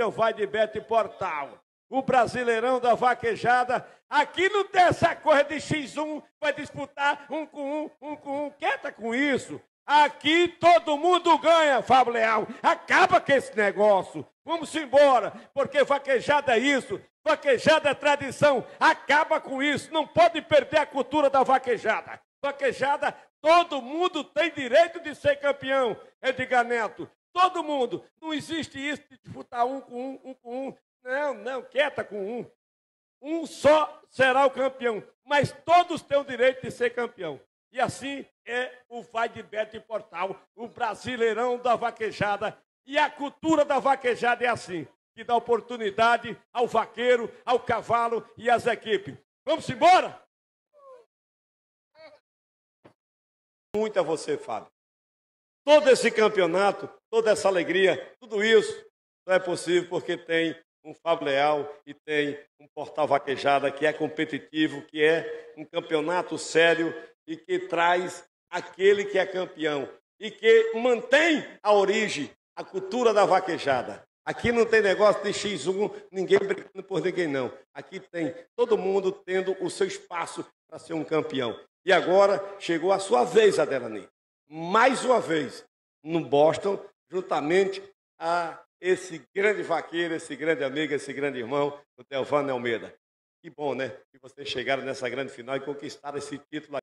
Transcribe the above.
seu vai de bet portal. O brasileirão da vaquejada. Aqui não tem essa coisa de X1, vai disputar um com um, um com um. Quieta com isso. Aqui todo mundo ganha, Fábio Leal. Acaba com esse negócio. Vamos embora, porque vaquejada é isso. Vaquejada é tradição. Acaba com isso. Não pode perder a cultura da vaquejada. Vaquejada, todo mundo tem direito de ser campeão. Edgar Neto, Todo mundo. Não existe isso de disputar um com um, um com um. Não, não, quieta com um. Um só será o campeão. Mas todos têm o direito de ser campeão. E assim é o Vai de Bet Portal, o brasileirão da vaquejada. E a cultura da vaquejada é assim, que dá oportunidade ao vaqueiro, ao cavalo e às equipes. Vamos embora? Muito a você, Fábio. Todo esse campeonato, toda essa alegria, tudo isso só é possível porque tem um Fábio Leal e tem um Portal Vaquejada que é competitivo, que é um campeonato sério e que traz aquele que é campeão e que mantém a origem, a cultura da vaquejada. Aqui não tem negócio de X1, ninguém brigando por ninguém, não. Aqui tem todo mundo tendo o seu espaço para ser um campeão. E agora chegou a sua vez, Adelani mais uma vez no Boston, juntamente a esse grande vaqueiro, esse grande amigo, esse grande irmão, o Delvano Almeida. Que bom, né? Que vocês chegaram nessa grande final e conquistaram esse título.